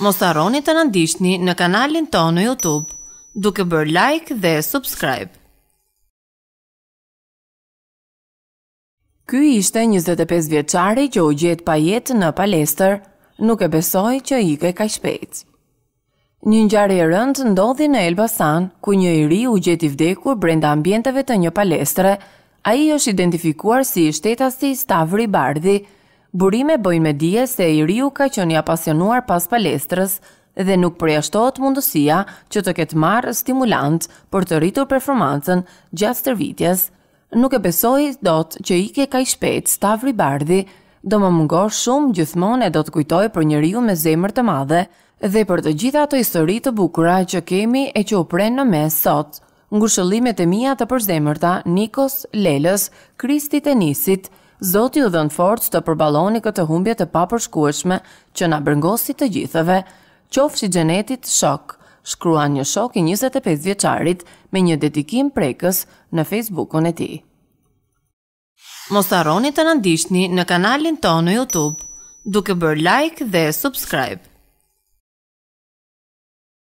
mos arroni të na ndiqni në kanalin tonë në YouTube, duke bërë like dhe subscribe. Ky ishte 25 vjeçari që u gjet pa jetë në palestër, nuk e besoj që ke ka shpejt. Një ngjarje e rënd ndodhi në Elbasan, ku një i ri u gjeti vdekur brenda ambienteve të një palestre. Ai është identifikuar si shtetasi Stavri Bardhi, burime bëjnë me dje se i riu ka që një apasionuar pas palestrës dhe nuk shtot mundësia që të ketë marrë stimulant për të rritur performancën gjatë stërvitjes, Nuk e besoj do të që i ke ka i shpet stavri bardhi, do më mungosh shumë gjithmonë e do të kujtoj për një riu me zemër të madhe dhe për të gjitha ato histori të bukura që kemi e që u prenë në mes sot. Ngushëllimet e mija të përzemërta Nikos, Lelës, Kristi Tenisit, Zoti u dhën forcë të përballoni këtë humbje të papërshkueshme që na brëngosi të gjithëve, qofshi xhenetit shok. Shkruan një shok i 25 vjeçarit me një dedikim prekës në Facebookun e tij. Mos harroni të na ndiqni në kanalin tonë në YouTube duke bërë like dhe subscribe.